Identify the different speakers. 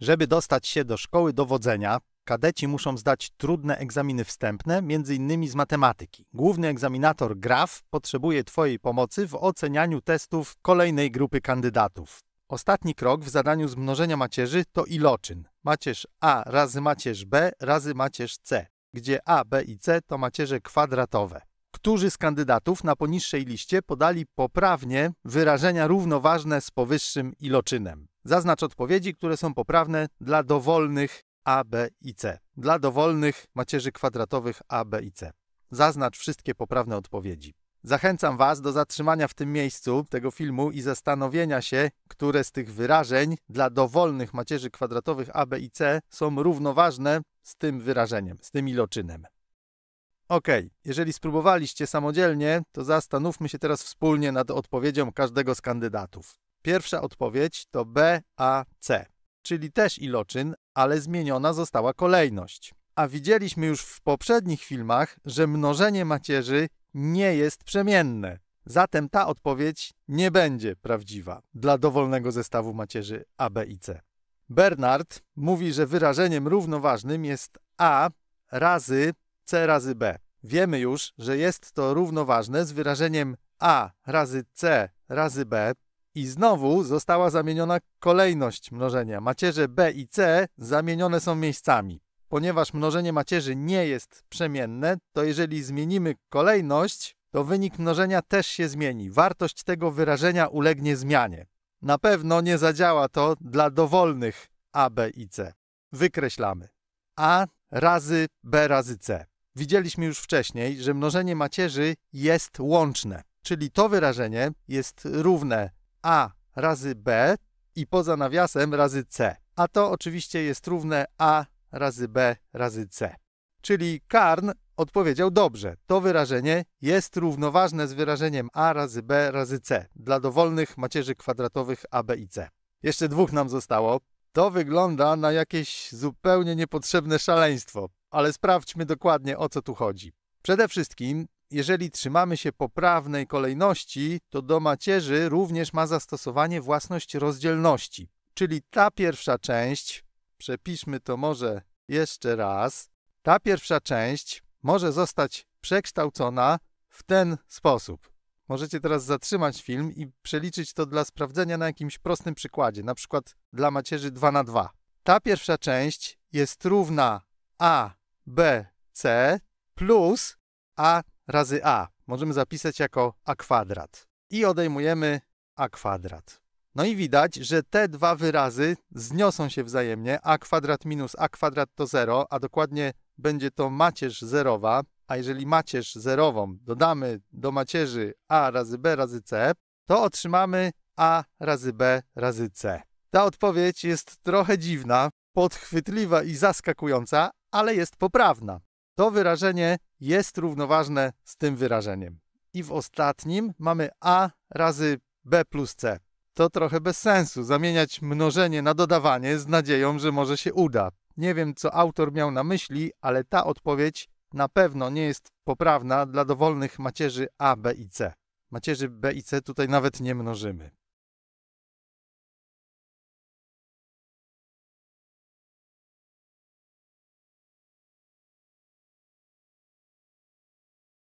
Speaker 1: Żeby dostać się do szkoły dowodzenia, kadeci muszą zdać trudne egzaminy wstępne, m.in. z matematyki. Główny egzaminator Graf potrzebuje Twojej pomocy w ocenianiu testów kolejnej grupy kandydatów. Ostatni krok w zadaniu z mnożenia macierzy to iloczyn. Macierz A razy macierz B razy macierz C, gdzie A, B i C to macierze kwadratowe. Którzy z kandydatów na poniższej liście podali poprawnie wyrażenia równoważne z powyższym iloczynem? Zaznacz odpowiedzi, które są poprawne dla dowolnych A, B i C. Dla dowolnych macierzy kwadratowych A, B i C. Zaznacz wszystkie poprawne odpowiedzi. Zachęcam Was do zatrzymania w tym miejscu tego filmu i zastanowienia się, które z tych wyrażeń dla dowolnych macierzy kwadratowych A, B i C są równoważne z tym wyrażeniem, z tym iloczynem. Ok, jeżeli spróbowaliście samodzielnie, to zastanówmy się teraz wspólnie nad odpowiedzią każdego z kandydatów. Pierwsza odpowiedź to b a c, czyli też iloczyn, ale zmieniona została kolejność. A widzieliśmy już w poprzednich filmach, że mnożenie macierzy nie jest przemienne. Zatem ta odpowiedź nie będzie prawdziwa dla dowolnego zestawu macierzy A, B i C. Bernard mówi, że wyrażeniem równoważnym jest A razy C razy B. Wiemy już, że jest to równoważne z wyrażeniem A razy C razy B i znowu została zamieniona kolejność mnożenia. Macierze B i C zamienione są miejscami. Ponieważ mnożenie macierzy nie jest przemienne, to jeżeli zmienimy kolejność, to wynik mnożenia też się zmieni. Wartość tego wyrażenia ulegnie zmianie. Na pewno nie zadziała to dla dowolnych A, B i C. Wykreślamy. A razy B razy C. Widzieliśmy już wcześniej, że mnożenie macierzy jest łączne, czyli to wyrażenie jest równe a razy B i poza nawiasem razy C. A to oczywiście jest równe A razy B razy C. Czyli Karn odpowiedział dobrze. To wyrażenie jest równoważne z wyrażeniem A razy B razy C dla dowolnych macierzy kwadratowych A, B i C. Jeszcze dwóch nam zostało. To wygląda na jakieś zupełnie niepotrzebne szaleństwo, ale sprawdźmy dokładnie o co tu chodzi. Przede wszystkim jeżeli trzymamy się poprawnej kolejności, to do macierzy również ma zastosowanie własność rozdzielności. Czyli ta pierwsza część, przepiszmy to może jeszcze raz, ta pierwsza część może zostać przekształcona w ten sposób. Możecie teraz zatrzymać film i przeliczyć to dla sprawdzenia na jakimś prostym przykładzie, na przykład dla macierzy 2 na 2. Ta pierwsza część jest równa a, b, c plus a razy a. Możemy zapisać jako a kwadrat. I odejmujemy a kwadrat. No i widać, że te dwa wyrazy zniosą się wzajemnie. a kwadrat minus a kwadrat to 0, a dokładnie będzie to macierz zerowa. A jeżeli macierz zerową dodamy do macierzy a razy b razy c, to otrzymamy a razy b razy c. Ta odpowiedź jest trochę dziwna, podchwytliwa i zaskakująca, ale jest poprawna. To wyrażenie jest równoważne z tym wyrażeniem. I w ostatnim mamy a razy b plus c. To trochę bez sensu zamieniać mnożenie na dodawanie z nadzieją, że może się uda. Nie wiem, co autor miał na myśli, ale ta odpowiedź na pewno nie jest poprawna dla dowolnych macierzy a, b i c. Macierzy b i c tutaj nawet nie mnożymy.